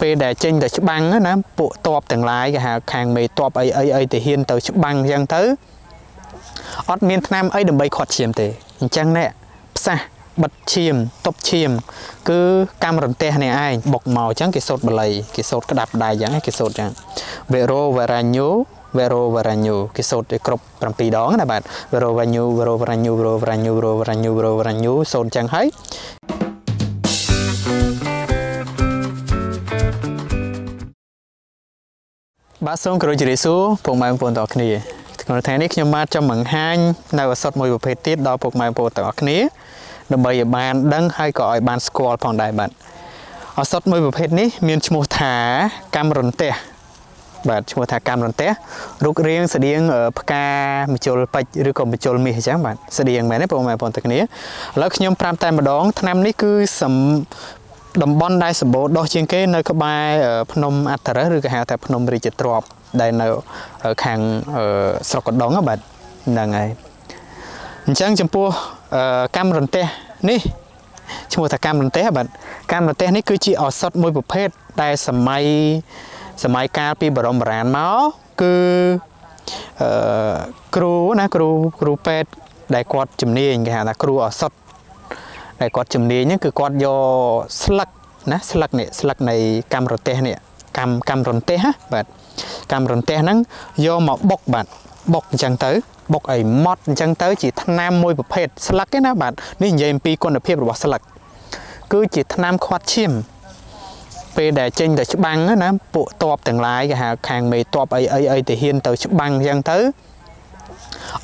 ពេលដែលចេញទៅច្បាំងណាពួកតបទាំងឡាយគេហៅខាងមេតបអីអីអីទៅហ៊ានទៅច្បាំងអញ្ចឹងទៅអត់មានឆ្នាំអីដើម្បីខាត់ឈាមទេអញ្ចឹងណែផ្សះបិទឈាមតប់ឈាមគឺកម្មរន្ទះនេះឯងបុកមកអញ្ចឹងគេសូត្របល័យគេសូត្រក្តាប់ដៃអញ្ចឹងគេសូត្រអញ្ចឹងវេរោវរាញូវេរោវរាញូគេសូត្រគ្រប់7ដងណាបាទវេរោវរាញូវេរោវរាញូវេរោវរាញូវេរោវរាញូវេរោវរាញូសូត្រអញ្ចឹងហើយបាទសូមគោរពជម្រាបសួរពុកម៉ែបងប្អូនទាំងអស់គ្នាក្នុងថ្ងៃនេះខ្ញុំបាទចាំបង្ហាញនៅឱសថមួយប្រភេទទៀតដល់ពុកម៉ែបងប្អូនទាំងអស់គ្នាដើម្បីឲ្យបានដឹងហើយក៏ឲ្យបាន ស្គាល់ផងដែរបាទឱសថមួយប្រភេទនេះ មានឈ្មោះថាកម្មរន្ទះបាទឈ្មោះថាកម្មរន្ទះរូបរាង ស្តៀងផ្កាមជុលពេជ្រឬក៏មជុលមាសអញ្ចឹងបាទស្តៀងមែនទេបងប្អូនបងប្អូនទាំងគ្នាឥឡូវខ្ញុំប្រាប់តែម្ដងឆ្នាំនេះគឺតំបន់ដែលសម្បូរដុះជាងគេ នៅក្បែរភ្នំអត្តរិសឬក៏ហៅថាភ្នំរាជទ្រព្យដែលនៅខាងស្រុកកណ្ដុងបាទហ្នឹងហើយអញ្ចឹងចំពោះកម្មរន្ទះនេះឈ្មោះថាកម្មរន្ទះបាទកម្មរន្ទះនេះគឺជាឱសថមួយប្រភេទដែលសម័យសម័យកាលពីបរមរានមកគឺអឺគ្រូណាគ្រូគ្រូពេទ្យដែលគាត់ជំនាញគេហៅថាគ្រូឱសថដែលគាត់ជំនាញហ្នឹងគឺគាត់យកស្លឹកណា ស្លឹកនេះស្លឹកនៃកម្មរទេសនេះកម្មកម្មរទេសណាបាទកម្មរទេសហ្នឹងយកមកបុក បាទបុកអញ្ចឹងទៅ បុកឲ្យម៉ត់អញ្ចឹងទៅជាថ្នាំមួយប្រភេទស្លឹកទេណា បាទនេះនិយាយអំពីគុណភាពរបស់ស្លឹកគឺជាថ្នាំខាត់ឈាម ពេលដែលចេញទៅច្បាំងណាពួកតបទាំងឡាយគេហៅខាងមេតបអីអីអីទៅហ៊ានទៅច្បាំងអញ្ចឹងទៅ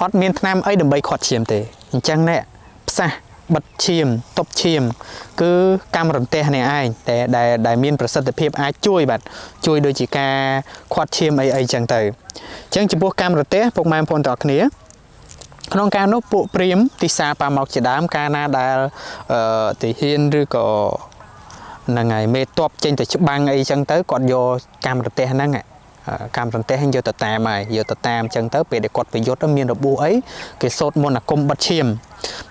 អត់មានថ្នាំអីដើម្បីខាត់ឈាមទេ អញ្ចឹងណែផ្សះបិទឈាមតុបឈាមគឺកម្មរន្ទះនេះឯងតែដែលដែលមានប្រសិទ្ធភាពអាចជួយបាទជួយដូចជាការ ខាត់ឈាមអីអីចឹងទៅអញ្ចឹងចំពោះកម្មរន្ទះពុកម៉ែបងប្អូនទាំងអស់គ្នា ក្នុងការនោះពួកព្រាមទីសាប៉ាមកជាដើមកាលណាដែលអឺទីហ៊ានឬក៏ហ្នឹងហើយមេតបចេញទៅច្បាំងអីចឹងទៅគាត់យកកម្មរន្ទះហ្នឹងកម្មរន្ទះយកទៅតាមហើយយកទៅតាមចឹងទៅ ពេលដែលគាត់ប្រយុទ្ធមានរបួសអីគេសោតមន្តអាគមបិទឈាម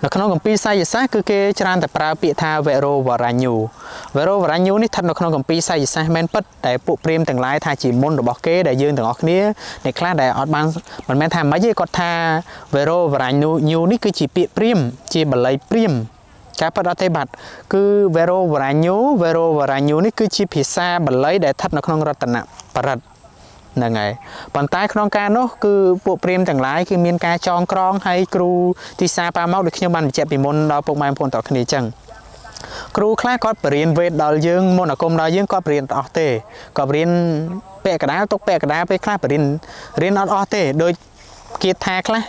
នៅក្នុងគម្ពីរសាយសាស្ត្រគឺគេច្រើនតែប្រើពាក្យថាវេរោវរញ្ញូវេរោវរញ្ញូនេះស្ថិតនៅក្នុងគម្ពីរសាយសាស្ត្រមែនពិតតែពួកព្រាមទាំងឡាយថាជាមុនរបស់គេដែលយើងទាំងអស់គ្នាអ្នកខ្លះដែលអត់បានមិនមែនថាម៉េចទេគាត់ថាវេរោវរញ្ញូនេះគឺជាពាក្យព្រាមជាបល័យព្រាមការប៉ັດអត់ទេបាទគឺ Vero Varanyu Vero Varanyu នេះគឺជាភាសាបាលីដែលស្ថិតនៅក្នុងរតនបរិទ្ធហ្នឹងហើយប៉ុន្តែក្នុងការនោះគឺពួកព្រាមទាំងឡាយគឺមានការចងក្រងហើយគ្រូទីសាប៉ាមកដូចខ្ញុំបានបញ្ជាក់ពីមុនដល់ពុកម៉ែបងប្អូនតគ្នាអញ្ចឹងគ្រូខ្លះគាត់បរៀនវេទដល់យើង មន្តអាគមដល់យើងគាត់បរៀនអត់ទេគាត់បរៀនពាក្យកដាលទុកពាក្យកដាលពេលខ្លះបរៀនរៀនអត់អស់ទេដូចគៀតថាខ្លះ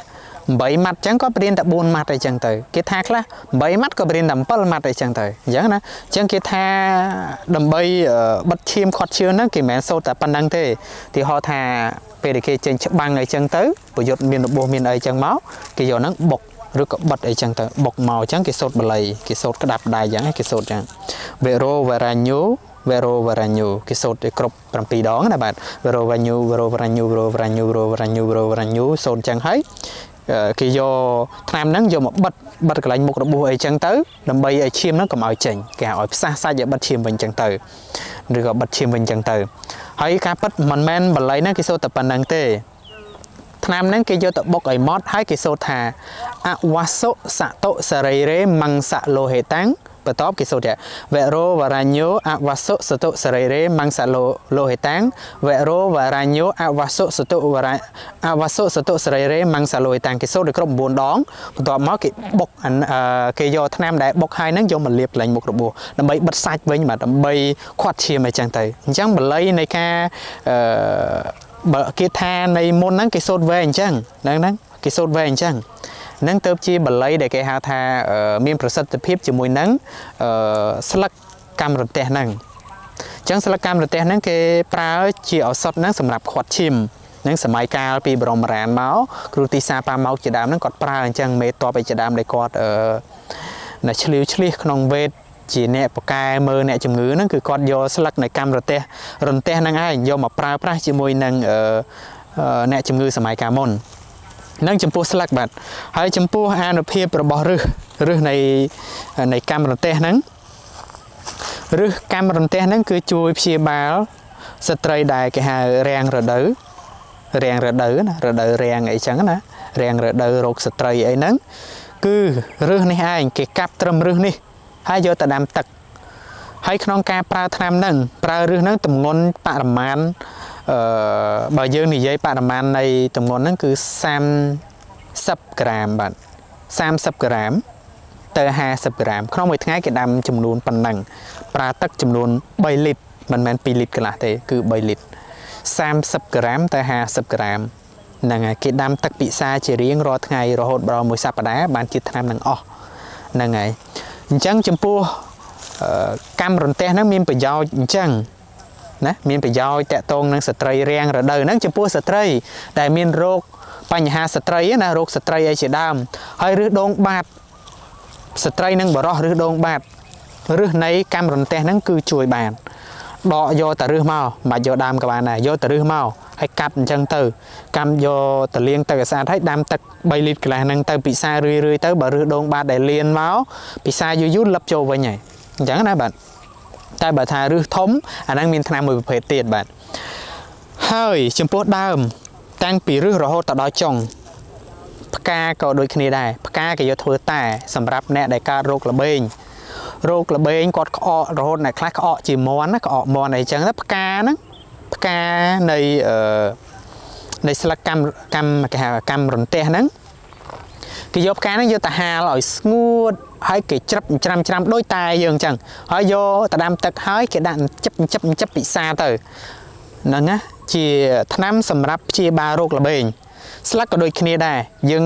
8ម៉ាត់អញ្ចឹងគាត់បរៀនតែ4ម៉ាត់អីចឹងទៅគេថាខ្លះ8ម៉ាត់ក៏បរៀនតែ7ម៉ាត់អីចឹងទៅអញ្ចឹងណាអញ្ចឹងគេថាដើម្បីបិទឈាមខាត់ឈឿនហ្នឹងគេមិនមែនសូត្រតែប៉ុណ្្នឹងទេទីហោថា ពេលដែលគេចេញច្បាំងអីចឹងទៅប្រយុទ្ធមានរបួសមានអីចឹងមកគេយកហ្នឹងបុកឬក៏បិទអីចឹងទៅបុកមកអញ្ចឹងគេសូត្របល័យគេសូត្រក្តាប់ដៃអញ្ចឹងគេសូត្រអញ្ចឹងវេរោវេរញ្ញូវេរោវេរញ្ញូគេសូត្រគ្រប់7ដងណាបាទវេរោវេរញ្ញូវេរោវេរញ្ញូវេរោវេរញ្ញូវេរោវេរញ្ញូវេរោវេរញ្ញូសូត្រអញ្ចឹងហើយគេយកថ្នាំហ្នឹងយកមកបិទបិទកន្លែងមុខរបួសអីចឹងទៅដើម្បីឲ្យឈាមហ្នឹងកុំឲ្យចេញគេឲ្យផ្សះសាច់ឲ្យបិទឈាមវិញចឹងទៅឬក៏បិទឈាមវិញចឹងទៅ ហើយការបិទមិនមែនបល័យហ្នឹងគេសូត្រតែប៉ុណ្្នឹងទេថ្នាំហ្នឹងគេយកទៅបុកឲ្យម៉ត់ហើយគេសូត្រថា អវសុសតុសរីរេមង្សលោហេតាំងបន្ទាប់គេសូត្រថាវេរោវរញ្ញោអវសុសតុសរីរេមង្សលោលោហេតាំងវេរោវរញ្ញោអវសុសតុវរអវសុសតុសរីរេមង្សលោហេតាំងគេសូត្រដល់គ្រប់9ដងបន្ទាប់មកគេបុកគេយកថ្នាំដែលបុកហើយនឹងយកមកលាបឡើងមុខរបួសដើម្បីបិទសាច់វិញបាទដើម្បីខាត់ឈាមអីចឹងទៅអញ្ចឹងបល័យនៃការអឺបើគេថានៃមុនហ្នឹងគេសូត្រវែងអញ្ចឹងហ្នឹងហ្នឹងគេសូត្រវែងអញ្ចឹងនឹងទៅជាបល័យដែលគេហៅថាមាន ប្រសិទ្ធភាពជាមួយនឹងស្លឹកកម្មរន្ទះហ្នឹងអញ្ចឹងស្លឹកកម្មរន្ទះហ្នឹងគេប្រើជាឱសថហ្នឹងសម្រាប់ខាត់ឈាមនឹងសម័យកាល ពីបរមរានមកគ្រូទីសាប៉ាម៉ោកជាដើមហ្នឹងគាត់ប្រើអញ្ចឹងមេតបឯជាដើមដែលគាត់នៅឆ្លៀវឆ្លៀសក្នុងវេទជាអ្នកបកែមើលអ្នកជំងឺហ្នឹងគឺគាត់យកស្លឹកនៃកម្មរន្ទះរន្ទះហ្នឹងឯងយកមកប្រើប្រាស់ជាមួយនឹងអ្នកជំងឺសម័យកាលមុននឹងចំពោះស្លឹកបាទហើយចំពោះអានុភាពរបស់ឫសឫសនៃនៃកម្មរន្ទះហ្នឹងឫសកម្មរន្ទះហ្នឹងគឺជួយព្យាបាលស្ត្រីដែលគេហៅរាំងរដូវរាំងរដូវណារដូវរាំងអីចឹងណារាំងរដូវរោគស្ត្រីអីហ្នឹងគឺឫសនេះឯងគេកាប់ត្រឹមឫសនេះហើយយកទៅដាំទឹក ហើយក្នុងការប្រើថ្នាំហ្នឹងប្រើឫសហ្នឹងតម្ងន់បរិមាណបើយើងនិយាយបរិមាណនៃទម្ងន់ហ្នឹងគឺ30ក្រាមបាទ30ក្រាមទៅ50ក្រាមក្នុងមួយថ្ងៃគេដាំចំនួនប៉ុណ្ណឹងប្រើទឹកចំនួន3លីត្រមិនមែន2លីត្រកន្លះទេគឺ3លីត្រ30ក្រាមទៅ50ក្រាមហ្នឹងហើយគេដាំទឹកពិសាជារៀងរាល់ថ្ងៃរហូតដល់មួយសប្តាហ៍បានជាឆ្នាំនឹងអស់ហ្នឹងហើយអញ្ចឹងចំពោះកម្មរន្ទះហ្នឹងមានប្រយោជន៍អញ្ចឹងណាមានប្រយោជន៍តកតងនឹងស្ត្រីរាំងរដូវហ្នឹងចំពោះស្ត្រីដែលមានរោគបញ្ហាស្ត្រីណារោគស្ត្រីអីជាដើមហើយរឹសដងបាតស្ត្រីនឹងបរោះរឹសដងបាតរឹសនៃកម្មរន្ទះហ្នឹងគឺជួយបានដកយកតារឹសមកមិនយកដើមក៏បានដែរយកតារឹសមកហើយកាត់អញ្ចឹងទៅ កម្មយកតលាងទឹកឲ្យស្អាតហើយដាំទឹក3លីត្រកន្លះហ្នឹងទៅពិសារឿយៗទៅបើរឹសដងបាតដែលលៀនមកពិសាយូរយូរលឹបចូលវិញហើយអញ្ចឹងណាបាទតែបើថាឫសធំអាហ្នឹងមានថ្នាំមួយប្រភេទទៀតបាទហើយចំពោះដើម តាំងពីឫសរហូតដល់ចុងផ្កាក៏ដូចគ្នាដែរផ្កាគេយកធ្វើតែសម្រាប់អ្នកដែលកើតរោគល្បេងរោគល្បេងគាត់ក្អករហូតអ្នកខ្លះក្អកជាមន់ណាក្អកមន់អីចឹងទៅផ្កាហ្នឹងផ្កានៃអឺនៃស្លឹកកម្មកម្មគេហៅកម្មរន្ទះហ្នឹងគេយកផ្កាហ្នឹងយកទៅហាលឲ្យស្ងួតហើយគេច្រឹបច្រាំច្រាំដោយតែយើងអញ្ចឹងហើយយកទៅដាំទឹកហើយគេដាក់ចិបចិបចិបពិសាទៅហ្នឹងណាជាថ្នាំ សម្រាប់ព្យាបាលរោគលបែងស្លឹកក៏ដូចគ្នាដែរយើង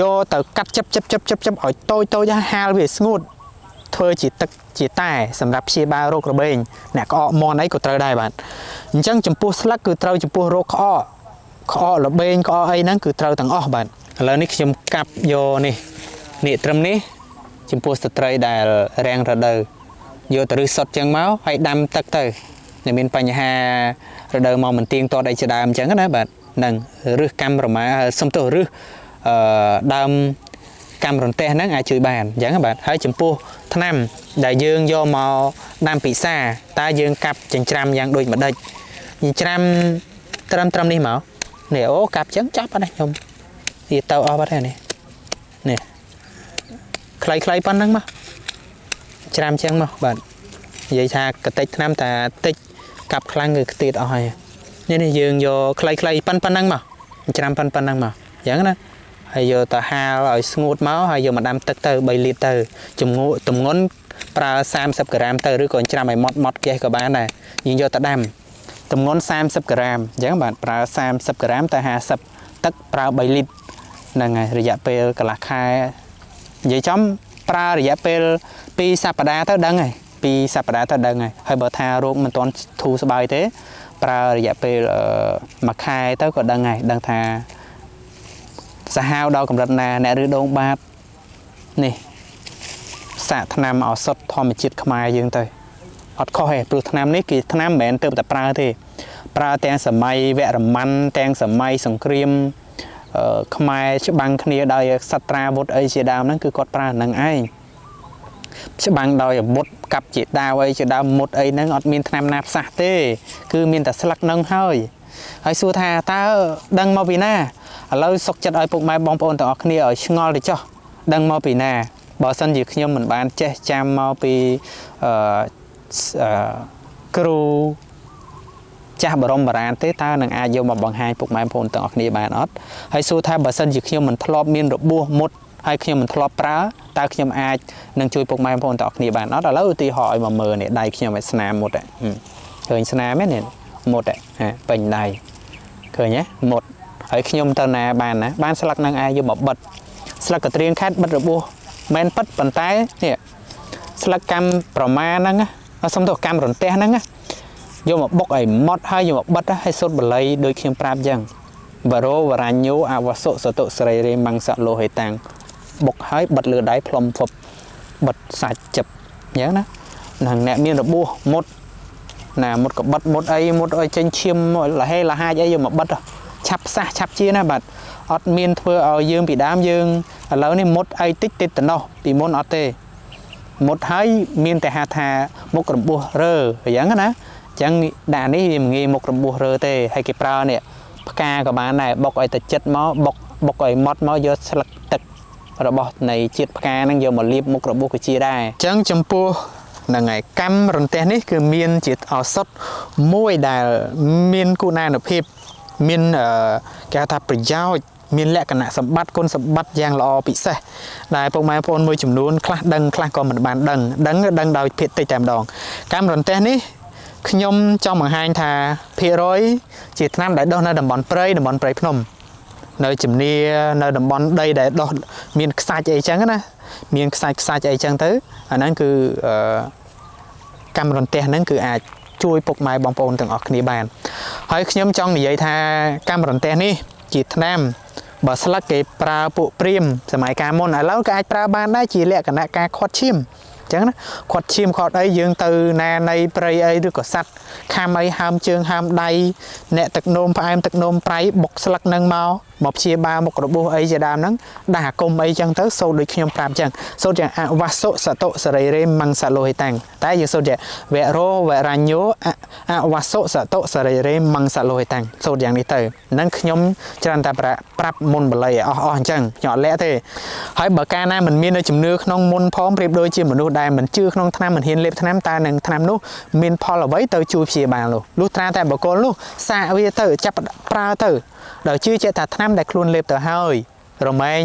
យកទៅកាត់ចិបចិបចិបចិបចិបឲ្យតូចតូចហាលវាស្ងួត ធ្វើជាទឹក ជាតែ សម្រាប់ព្យាបាលរោគរបេង អ្នកក្អកមន់អីក៏ត្រូវដែរបាទអញ្ចឹងចំពោះស្លឹកគឺត្រូវចំពោះរោគក្អកក្អករបេងក្អកអីហ្នឹងគឺត្រូវទាំងអស់បាទឥឡូវនេះខ្ញុំកាប់យកនេះនេះត្រឹមនេះចំពោះស្ត្រីដែលរាំងរដូវយកទៅឫសសុតចឹងមកហើយដាំទឹកទៅតែមានបញ្ហា រដូវមកមិនទៀងទាត់អីជាដើមចឹងណាបាទនឹងឫសកម្មរមា សំទោសឫសអឺដើមកម្មរន្ទះហ្នឹងអាចជួយបានអញ្ចឹងបាទហើយ ចំពោះថ្នាំដែលយើងយកមកដាំពិសាតើយើងកាប់ចិញ្ច្រាំយ៉ាងដូចម្ដេចចិញ្ច្រាំត្រឹមត្រឹមនេះមកនេះអូកាប់ចឹងចាប់អត់ទេខ្ញុំវាទៅអស់បាត់ហើយនេះនេះខ្លីៗប៉ុណ្ណឹងមក ច្រាមចឹងមកបាទនិយាយថាកតិចឆ្នាំតាតិចកាប់ខ្លាំងគឺខ្ទៀតអស់ហើយនេះនេះយើងយកខ្លីៗប៉ុណ្ណឹងមកច្រាមប៉ុណ្ណឹងមកអញ្ចឹងណាហើយយកទៅហាលឲ្យស្ងួតមកហើយយកមកដាំទឹកទៅ3លីត្រទៅជំងូតម្ងន់ប្រើ30ក្រាមទៅឬក៏ច្រាមឲ្យម៉ត់ម៉ត់កេះក៏បានដែរយើងយកទៅដាំតម្ងន់30ក្រាមអញ្ចឹងបាទប្រើ30ក្រាមទៅ50ទឹកប្រើ3លីត្រហ្នឹងហើយរយៈពេលកន្លះខែនិយាយចំប្រើរយៈពេល2សប្តាហ៍ទៅដឹងហើយ2សប្តាហ៍ទៅដឹងហើយហើយបើថារោគមិនទាន់ធូរស្បើយទេ ប្រើរយៈពេលមួយខែទៅក៏ដឹងហើយដឹងថាសាហាវដល់កម្រិតណាអ្នកឬដងបាបនេះសាកថ្នាំឱសថធម្មជាតិខ្មែរយើងទៅអត់ខុសទេព្រោះថ្នាំនេះគឺថ្នាំមិនមែនទៅតែប្រើទេប្រើទាំងសម័យវរ្ម័នទាំងសម័យសង្គ្រាមខ្មែរច្បាំងគ្នាដោយសត្រាវុធអីជាដើមហ្នឹងគឺគាត់ប្រើនឹងឯងច្បាំងដោយអាវុធកັບជាដាវអីជាដើមមុតអីហ្នឹងអត់មានឆ្នាំណាផ្សះទេ គឺមានតែស្លឹកនឹងហើយ ហើយសួរថាតើដឹងមកពីណាឥឡូវសុកចិត្តឲ្យពុកម៉ែបងប្អូនទាំងអស់គ្នាឲ្យឆ្ងល់ទៅចុះដឹងមកពីណាបើសិនជាខ្ញុំមិនបានចេះចាំមកពីអឺគ្រូចាស់បរមបារាទេតើនឹងអាចយកមកបង្ហាញពុកម៉ែបងប្អូនទាំងអស់គ្នាបានអត់ហើយសួរថាបើសិនជាខ្ញុំមិនធ្លាប់មានរបួសមុតហើយខ្ញុំមិនធ្លាប់ប្រើតើខ្ញុំអាចនឹងជួយពុកម៉ែបងប្អូនទាំងអស់គ្នាបានអត់ឥឡូវឧទាហរណ៍ឲ្យមកមើលនេះដៃខ្ញុំឲ្យស្នាមមុតឃើញស្នាមទេនេះមុតហ่าពេញដៃឃើញទេមុតហើយខ្ញុំទៅណាបានណាបានស្លឹកនឹងឯងយកមកបិទស្លឹកកត្រៀងខេតបិទរបួសមិនប៉ិតប៉ុន្តែនេះស្លឹកកម្មប្រមាហ្នឹងសុំទោសកម្មរន្ទះហ្នឹងណាយកមកបុកឲ្យម៉ត់ហើយយកមកបិទឲ្យសុតបល័យដូចខ្ញុំប្រាប់អញ្ចឹងវរោវរញ្ញោអវសុសតុសរីរេមង្សលោហេតាំងបុកហើយបិទលើដៃផ្លុំភពបិទសាច់ចិបអញ្ចឹងណានឹងអ្នកមានរបួសមុតណាមុតកបិតមុតអីមុតឲ្យចេញឈាមលហេលហាចអីយកមកបិទឆាប់សះឆាប់ជាណាបាទអត់មានធ្វើឲ្យយើងពីដើមយើងឥឡូវនេះមុតអីតិចតិចតណោះ ពីមុនអត់ទេមុតហើយមានតែហៅថាមុខរបួសរើអញ្ចឹងណាចឹងដាក់នេះវាមិនងាយមុខរបួសរើទេហើយគេប្រើនេះផ្កាក៏បានដែរបុកឲ្យទៅចិត្តមកបុកបុកឲ្យម៉ត់មកយកស្លឹកទឹករបស់នៃជាតិផ្កាហ្នឹងយកមកលាបមុខរបួសក៏ជាដែរអញ្ចឹងចំពោះនឹងឯកម្មរន្ទះនេះគឺមានជាឱសថមួយដែលមានគុណភាពមានគេថាប្រយោជន៍មានលក្ខណៈសម្បត្តិគុណសម្បត្តិយ៉ាងល្អពិសេសដែលពុកម៉ែបងប្អូនមួយចំនួនខ្លះដឹងខ្លះក៏មិនបានដឹងដឹងដឹងដោយភាគតិចតែម្ដងកម្មរន្ទះនេះខ្ញុំចង់បង្ហាញថាភាគរយ ជាថ្នាំដែលដុះនៅតំបន់ព្រៃតំបន់ព្រៃភ្នំ នៅជំនានៅតំបន់ដីដែលដុះមានខ្សាច់អីចឹងណាមានខ្សាច់ខ្សាច់អីចឹងទៅអាហ្នឹងគឺអឺកម្មរន្ទះហ្នឹងគឺអាចជួយពុកម៉ែបងប្អូនទាំងអស់គ្នាបាន ហើយខ្ញុំចង់និយាយថាកម្មរន្ទះនេះជាថ្នាំបើស្លឹកគេប្រើពួកព្រាមសម័យកាលមុនឥឡូវក៏អាចប្រើបានដែរជាលក្ខណៈការខាត់ឈាមចឹងណាគាត់ឈាមគាត់អីយើងទៅ ណានៃព្រៃអីឬក៏សัตว์ខាំអីហើមជើងហើមដៃអ្នកទឹកនោមផ្អែមទឹកនោមប្រៃបុកស្លឹកនឹងមកមកព្យាបាលមុខរបួសអីជាដើមហ្នឹងដាក់អាគមអីចឹងទៅសូត្រដូចខ្ញុំប្រាប់ចឹងសូត្រយ៉ាងអវសុសតុសរីរេមង្សលោហិតាំងតែយើងសូត្រយ៉ាងវរោវរញ្ញោអវសុសតុសរីរេមង្សលោហិតាំងសូត្រយ៉ាងនេះទៅហ្នឹងខ្ញុំច្រើនតែប្រាប់មុនបល័យអស់អស់អញ្ចឹងខ្ញុំអត់លាក់ទេហើយបើកាលណាមិនមាននៅជំនឿក្នុងមុនផងប្រៀបដូចជាមនុស្សដែលមិនជឿក្នុងថ្នាំមិនហ៊ានលេបថ្នាំតើនឹងថ្នាំនោះមានផលអ្វីទៅជួយព្យាបាលនោះលុះត្រាតែបុគ្គលនោះសាកវាទៅចាប់ប្រើទៅដោយជឿជាក់ថាថ្នាំដែលខ្លួនលេបទៅហើយ រមែង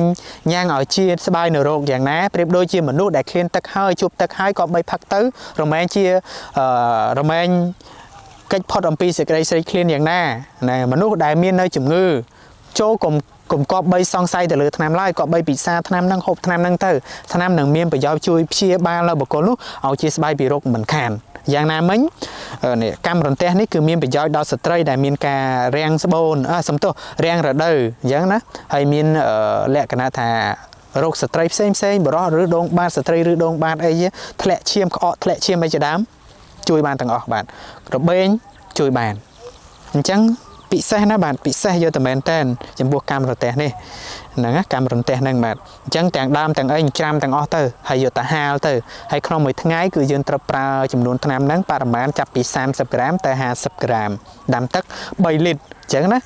ញ៉ាំងឲ្យជាតិស្បាយនៅរោគយ៉ាងណាប្រៀបដូចជាមនុស្សដែលឃ្លានទឹកហើយជប់ទឹកហើយក៏បីផឹកទៅរមែងជារមែងកិច្ចផុតអំពីសេចក្តីស្រេកឃ្លានយ៉ាងណាណាមនុស្សដែលមាននៅជំងឺ ចូលកុំកុំគប់បីសង្ស័យទៅលើថ្នាំឡើយកប់បីពិសាថ្នាំនឹងហូបថ្នាំនឹងទៅថ្នាំនឹងមានប្រយោជន៍ជួយព្យាបាលនៅបុគ្គលនោះឲ្យជាស្បាយពីរោគមិនខានយ៉ាងណាមិញនេះកម្មរន្ទះនេះគឺមានប្រយោជន៍ដល់ស្ត្រី ដែលមាន ការរាំងស្បូនសំទោសរាំងរដូវអញ្ចឹងណាហើយមានលក្ខណៈថារោគស្ត្រីផ្សេងផ្សេងបរោះឬដងបាតស្ត្រីឬដងបាតអីធ្លាក់ឈាមក្អកធ្លាក់ឈាមអីជាដើមជួយបានទាំងអស់បាទរបេងជួយបានអញ្ចឹងពិសេសណាបាទពិសេសយកតែមែនតែនចំពោះកម្មរទេសនេះហ្នឹងកម្មរទេសហ្នឹងបាទអញ្ចឹងទាំងដើមទាំងអីច្រាំទាំងអស់ទៅហើយយកទៅហាលទៅហើយក្នុងមួយថ្ងៃគឺយើងត្រូវប្រើចំនួនថ្នាំហ្នឹងប្រមាណចាប់ពី30ក្រាមទៅ50ក្រាមដាំទឹក3លីត្រអញ្ចឹងណា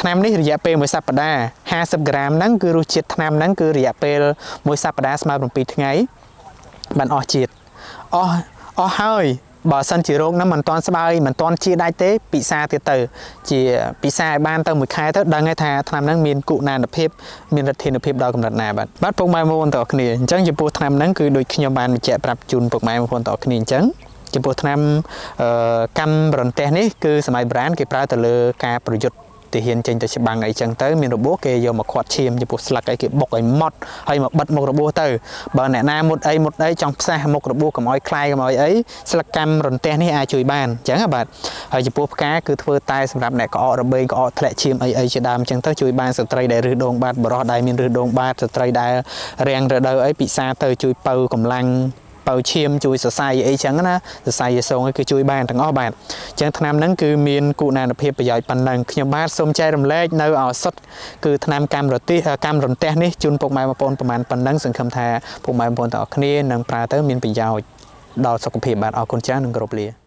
ថ្នាំនេះរយៈពេលមួយសប្តាហ៍50ក្រាមហ្នឹង គឺរសជាតិថ្នាំហ្នឹងគឺរយៈពេលមួយសប្តាហ៍ស្មើ7ថ្ងៃបានអស់ជាតិអស់អស់ហើយបើសិនជារោគហ្នឹងមិនទាន់ស្បើយមិនទាន់ជាដាច់ទេពិសាទៀតទៅជាពិសាឲ្យបានទៅមួយខែទៅដឹងហើយថាឆ្នាំហ្នឹងមានគុណានុភាពមានរដ្ឋាភិបាលដល់កម្រិតណាបាទបាទពុកម៉ែបងប្អូនទាំងអស់គ្នាអញ្ចឹងចំពោះឆ្នាំហ្នឹងគឺដូចខ្ញុំបានបញ្ជាក់ប្រាប់ជូនពុកម៉ែបងប្អូនទាំងអស់គ្នាអញ្ចឹងចំពោះឆ្នាំកម្មរន្ទះនេះគឺសម័យបុរាណគេប្រើទៅលើការប្រយុទ្ធទៅហ៊ានចេញទៅច្បាំងអីចឹងទៅមានរបួសគេយកមកខាត់ឈាមចំពោះស្លឹកអីគេបុកឲ្យម៉ត់ហើយមកបិទមុខរបួសទៅបើអ្នកណាមុតអីមុតអីចង់ផ្សះមុខរបួសកុំឲ្យខ្លាយកុំឲ្យអីស្លឹកកម្មរន្ទះនេះអាចជួយបានចឹងបាទហើយចំពោះផ្កាគឺធ្វើតែសម្រាប់អ្នកក្អករបេងក្អកធ្លាក់ឈាមអីអីជាដើមចឹងទៅជួយបានស្ត្រីដែលរឹសដងបាតបរោះដែលមានរឹសដងបាតស្ត្រីដែលរាំងរដូវអីពិសាទៅជួយបើកម្លាំងបើឈាមជួយសរសៃអីចឹងណាសរសៃយេសូងគឺជួយបានទាំងអស់បាទអញ្ចឹងថ្នាំហ្នឹងគឺមានគុណភាពប្រយោជន៍ប៉ុណ្ណឹងខ្ញុំបាទសូមចែករំលែកនៅឱសថគឺថ្នាំកម្មរតិកម្មរន្ទះនេះជូនពុកម៉ែបងប្អូនប្រមាណប៉ុណ្ណឹងសង្ឃឹមថាពុកម៉ែបងប្អូនទាំងអស់គ្នានឹងប្រើទៅមានប្រយោជន៍ដល់សុខភាពបាទអរគុណច្រើននិងគោរពលា